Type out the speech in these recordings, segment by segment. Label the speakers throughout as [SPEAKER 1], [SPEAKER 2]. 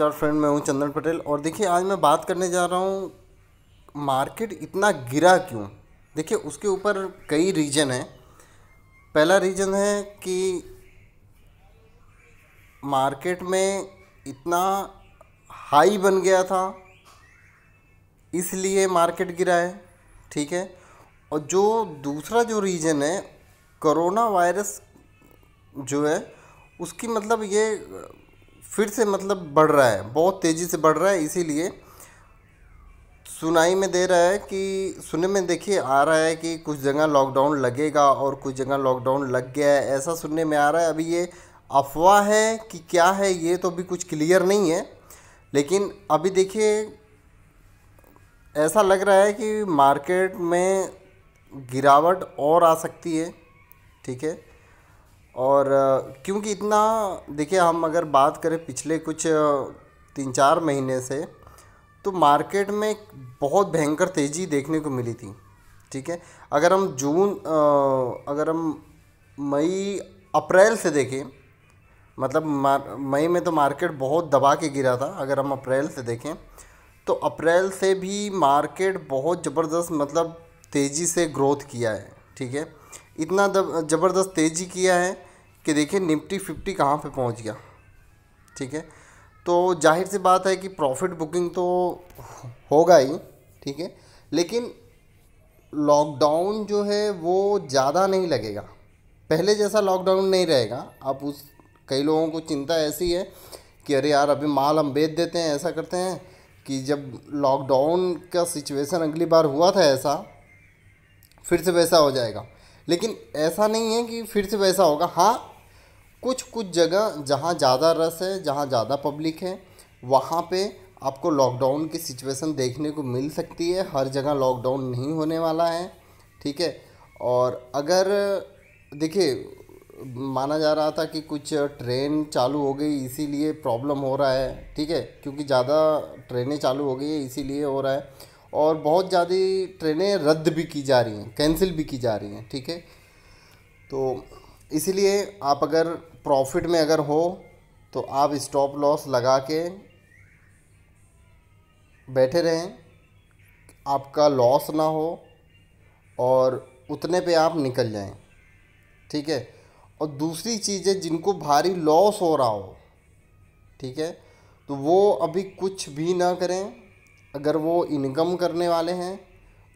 [SPEAKER 1] नमस्कार फ्रेंड मैं हूं चंदन पटेल और देखिए आज मैं बात करने जा रहा हूं मार्केट इतना गिरा क्यों देखिए उसके ऊपर कई रीज़न हैं पहला रीज़न है कि मार्केट में इतना हाई बन गया था इसलिए मार्केट गिरा है ठीक है और जो दूसरा जो रीज़न है कोरोना वायरस जो है उसकी मतलब ये फिर से मतलब बढ़ रहा है बहुत तेज़ी से बढ़ रहा है इसीलिए सुनाई में दे रहा है कि सुनने में देखिए आ रहा है कि कुछ जगह लॉकडाउन लगेगा और कुछ जगह लॉकडाउन लग गया है ऐसा सुनने में आ रहा है अभी ये अफवाह है कि क्या है ये तो भी कुछ क्लियर नहीं है लेकिन अभी देखिए ऐसा लग रहा है कि मार्केट में गिरावट और आ सकती है ठीक है और क्योंकि इतना देखिए हम अगर बात करें पिछले कुछ तीन चार महीने से तो मार्केट में बहुत भयंकर तेज़ी देखने को मिली थी ठीक है अगर हम जून अगर हम मई अप्रैल से देखें मतलब मई में तो मार्केट बहुत दबा के गिरा था अगर हम अप्रैल से देखें तो अप्रैल से भी मार्केट बहुत ज़बरदस्त मतलब तेज़ी से ग्रोथ किया है ठीक है इतना ज़बरदस्त तेज़ी किया है कि देखिए निफ्टी फिफ्टी कहाँ पे पहुँच गया ठीक है तो जाहिर सी बात है कि प्रॉफिट बुकिंग तो होगा ही ठीक है लेकिन लॉकडाउन जो है वो ज़्यादा नहीं लगेगा पहले जैसा लॉकडाउन नहीं रहेगा अब उस कई लोगों को चिंता ऐसी है कि अरे यार अभी माल हम बेच देते हैं ऐसा करते हैं कि जब लॉकडाउन का सिचुएशन अगली बार हुआ था ऐसा फिर से वैसा हो जाएगा लेकिन ऐसा नहीं है कि फिर से वैसा होगा हाँ कुछ कुछ जगह जहाँ ज़्यादा रस है जहाँ ज़्यादा पब्लिक है वहाँ पे आपको लॉकडाउन की सिचुएशन देखने को मिल सकती है हर जगह लॉकडाउन नहीं होने वाला है ठीक है और अगर देखिए माना जा रहा था कि कुछ ट्रेन चालू हो गई इसीलिए प्रॉब्लम हो रहा है ठीक है क्योंकि ज़्यादा ट्रेनें चालू हो गई है इसीलिए हो रहा है और बहुत ज़्यादा ट्रेनें रद्द भी की जा रही हैं कैंसिल भी की जा रही हैं ठीक है तो इसीलिए आप अगर प्रॉफिट में अगर हो तो आप स्टॉप लॉस लगा के बैठे रहें आपका लॉस ना हो और उतने पे आप निकल जाएं ठीक है और दूसरी चीज़ है जिनको भारी लॉस हो रहा हो ठीक है तो वो अभी कुछ भी ना करें अगर वो इनकम करने वाले हैं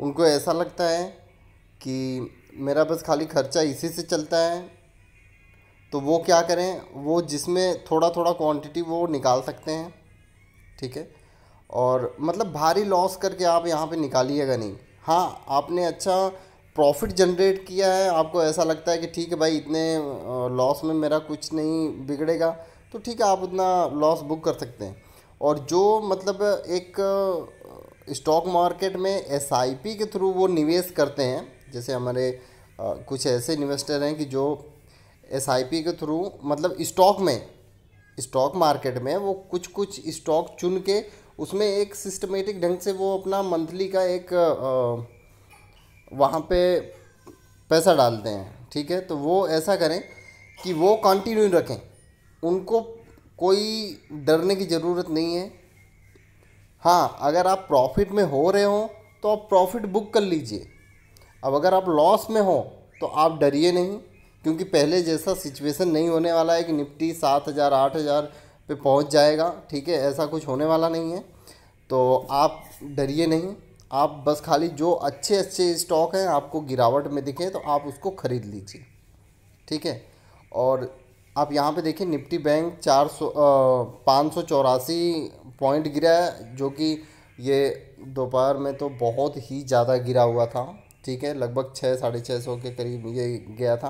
[SPEAKER 1] उनको ऐसा लगता है कि मेरा बस खाली खर्चा इसी से चलता है तो वो क्या करें वो जिसमें थोड़ा थोड़ा क्वांटिटी वो निकाल सकते हैं ठीक है और मतलब भारी लॉस करके आप यहाँ पे निकालिएगा नहीं हाँ आपने अच्छा प्रॉफिट जनरेट किया है आपको ऐसा लगता है कि ठीक है भाई इतने लॉस में मेरा कुछ नहीं बिगड़ेगा तो ठीक है आप उतना लॉस बुक कर सकते हैं और जो मतलब एक स्टॉक मार्केट में एस के थ्रू वो निवेश करते हैं जैसे हमारे कुछ ऐसे इन्वेस्टर हैं कि जो एस के थ्रू मतलब स्टॉक में स्टॉक मार्केट में वो कुछ कुछ स्टॉक चुन के उसमें एक सिस्टमेटिक ढंग से वो अपना मंथली का एक वहाँ पे पैसा डालते हैं ठीक है तो वो ऐसा करें कि वो कंटिन्यू रखें उनको कोई डरने की ज़रूरत नहीं है हाँ अगर आप प्रॉफिट में हो रहे हो तो आप प्रॉफिट बुक कर लीजिए अब अगर आप लॉस में हो तो आप डरिए नहीं क्योंकि पहले जैसा सिचुएशन नहीं होने वाला है कि निफ्टी सात हज़ार आठ हज़ार पे पहुंच जाएगा ठीक है ऐसा कुछ होने वाला नहीं है तो आप डरिए नहीं आप बस खाली जो अच्छे अच्छे स्टॉक हैं आपको गिरावट में दिखें तो आप उसको ख़रीद लीजिए ठीक है और आप यहाँ पे देखिए निफ्टी बैंक चार सौ पाँच सौ चौरासी पॉइंट गिरा है जो कि ये दोपहर में तो बहुत ही ज़्यादा गिरा हुआ था ठीक है लगभग छः साढ़े छः सौ के करीब ये गया था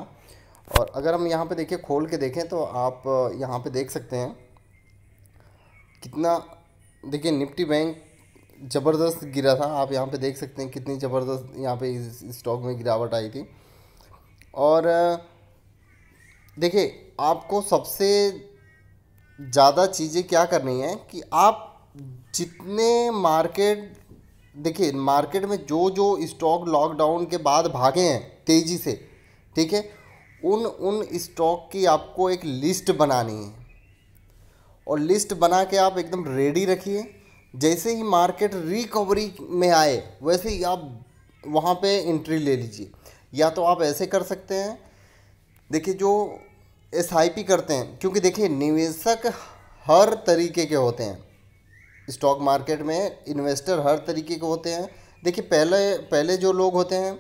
[SPEAKER 1] और अगर हम यहाँ पे देखिए खोल के देखें तो आप यहाँ पे देख सकते हैं कितना देखिए निफ्टी बैंक ज़बरदस्त गिरा था आप यहाँ पे देख सकते हैं कितनी ज़बरदस्त यहाँ पे इस स्टॉक में गिरावट आई थी और देखिए आपको सबसे ज़्यादा चीज़ें क्या करनी है कि आप जितने मार्केट देखिए मार्केट में जो जो स्टॉक लॉकडाउन के बाद भागे हैं तेज़ी से ठीक है उन उन स्टॉक की आपको एक लिस्ट बनानी है और लिस्ट बना के आप एकदम रेडी रखिए जैसे ही मार्केट रिकवरी में आए वैसे ही आप वहाँ पे एंट्री ले लीजिए या तो आप ऐसे कर सकते हैं देखिए जो एस करते हैं क्योंकि देखिए निवेशक हर तरीके के होते हैं स्टॉक मार्केट में इन्वेस्टर हर तरीके के होते हैं देखिए पहले पहले जो लोग होते हैं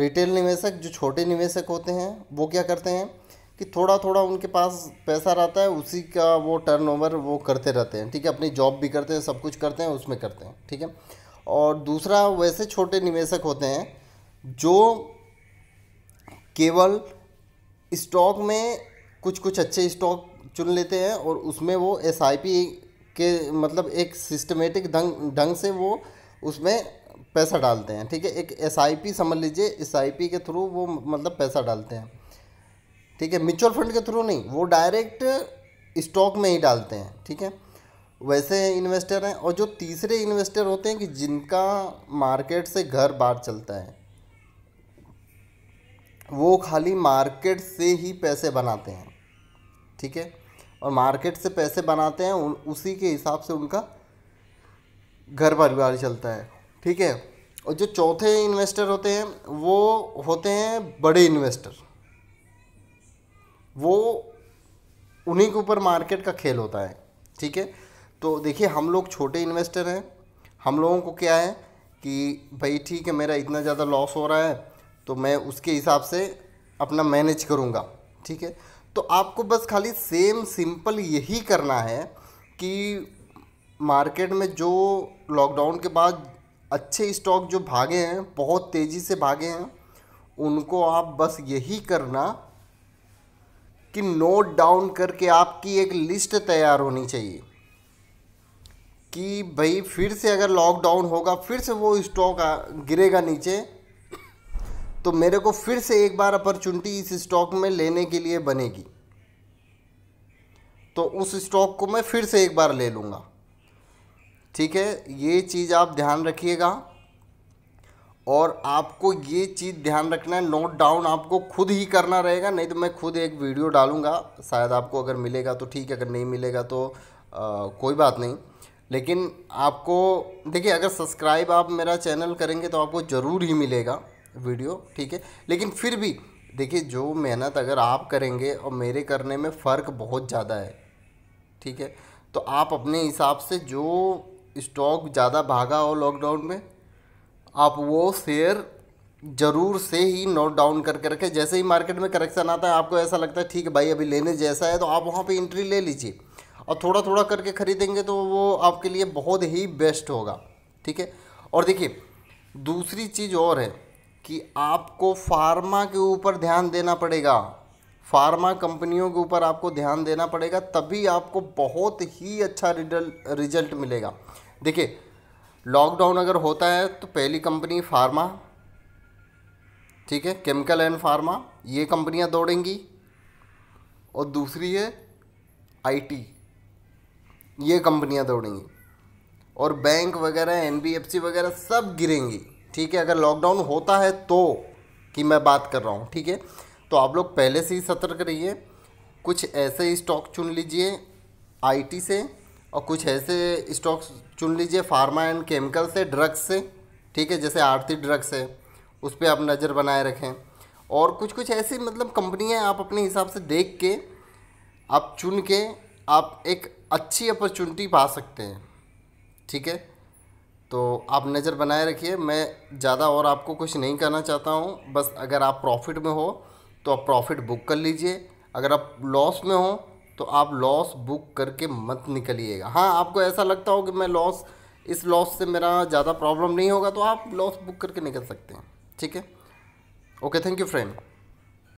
[SPEAKER 1] रिटेल निवेशक जो छोटे निवेशक होते हैं वो क्या करते हैं कि थोड़ा थोड़ा उनके पास पैसा रहता है उसी का वो टर्नओवर वो करते रहते हैं ठीक है अपनी जॉब भी करते हैं सब कुछ करते हैं उसमें करते हैं ठीक है और दूसरा वैसे छोटे निवेशक होते हैं जो केवल स्टॉक में कुछ कुछ अच्छे स्टॉक चुन लेते हैं और उसमें वो एस के मतलब एक सिस्टमेटिक ढंग ढंग से वो उसमें पैसा डालते हैं ठीक है एक एस समझ लीजिए एस के थ्रू वो मतलब पैसा डालते हैं ठीक है म्यूचुअल फंड के थ्रू नहीं वो डायरेक्ट स्टॉक में ही डालते हैं ठीक है वैसे इन्वेस्टर हैं और जो तीसरे इन्वेस्टर होते हैं कि जिनका मार्केट से घर बाहर चलता है वो खाली मार्केट से ही पैसे बनाते हैं ठीक है और मार्केट से पैसे बनाते हैं उसी के हिसाब से उनका घर परिवार चलता है ठीक है और जो चौथे इन्वेस्टर होते हैं वो होते हैं बड़े इन्वेस्टर वो उन्हीं के ऊपर मार्केट का खेल होता है ठीक है तो देखिए हम लोग छोटे इन्वेस्टर हैं हम लोगों को क्या है कि भाई ठीक है मेरा इतना ज़्यादा लॉस हो रहा है तो मैं उसके हिसाब से अपना मैनेज करूँगा ठीक है तो आपको बस खाली सेम सिंपल यही करना है कि मार्केट में जो लॉकडाउन के बाद अच्छे स्टॉक जो भागे हैं बहुत तेज़ी से भागे हैं उनको आप बस यही करना कि नोट डाउन करके आपकी एक लिस्ट तैयार होनी चाहिए कि भाई फिर से अगर लॉकडाउन होगा फिर से वो स्टॉक गिरेगा नीचे तो मेरे को फिर से एक बार अपॉर्चुनिटी इस स्टॉक में लेने के लिए बनेगी तो उस स्टॉक को मैं फिर से एक बार ले लूँगा ठीक है ये चीज़ आप ध्यान रखिएगा और आपको ये चीज़ ध्यान रखना है नोट डाउन आपको खुद ही करना रहेगा नहीं तो मैं खुद एक वीडियो डालूँगा शायद आपको अगर मिलेगा तो ठीक है अगर नहीं मिलेगा तो आ, कोई बात नहीं लेकिन आपको देखिए अगर सब्सक्राइब आप मेरा चैनल करेंगे तो आपको ज़रूर ही मिलेगा वीडियो ठीक है लेकिन फिर भी देखिए जो मेहनत अगर आप करेंगे और मेरे करने में फ़र्क बहुत ज़्यादा है ठीक है तो आप अपने हिसाब से जो स्टॉक ज़्यादा भागा हो लॉकडाउन में आप वो शेयर ज़रूर से ही नोट डाउन करके रखें जैसे ही मार्केट में करेक्शन आता है आपको ऐसा लगता है ठीक है भाई अभी लेने जैसा है तो आप वहाँ पे एंट्री ले लीजिए और थोड़ा थोड़ा करके ख़रीदेंगे तो वो आपके लिए बहुत ही बेस्ट होगा ठीक है और देखिए दूसरी चीज़ और है कि आपको फार्मा के ऊपर ध्यान देना पड़ेगा फार्मा कंपनियों के ऊपर आपको ध्यान देना पड़ेगा तभी आपको बहुत ही अच्छा रिजल्ट मिलेगा देखिए लॉकडाउन अगर होता है तो पहली कंपनी फार्मा ठीक है केमिकल एंड फार्मा ये कंपनियां दौड़ेंगी और दूसरी है आईटी ये कंपनियां दौड़ेंगी और बैंक वगैरह एनबीएफसी वगैरह सब गिरेंगी ठीक है अगर लॉकडाउन होता है तो की मैं बात कर रहा हूँ ठीक है तो आप लोग पहले से ही सतर्क रहिए कुछ ऐसे स्टॉक चुन लीजिए आईटी से और कुछ ऐसे स्टॉक चुन लीजिए फार्मा एंड केमिकल से ड्रग्स से ठीक है जैसे आरती ड्रग्स है उस पर आप नज़र बनाए रखें और कुछ कुछ ऐसी मतलब कंपनियाँ आप अपने हिसाब से देख के आप चुन के आप एक अच्छी अपॉर्चुनिटी पा सकते हैं ठीक है तो आप नज़र बनाए रखिए मैं ज़्यादा और आपको कुछ नहीं करना चाहता हूँ बस अगर आप प्रॉफिट में हो तो आप प्रॉफिट बुक कर लीजिए अगर आप लॉस में हो तो आप लॉस बुक करके मत निकलिएगा हाँ आपको ऐसा लगता हो कि मैं लॉस इस लॉस से मेरा ज़्यादा प्रॉब्लम नहीं होगा तो आप लॉस बुक करके निकल सकते हैं ठीक है ओके थैंक यू फ्रेंड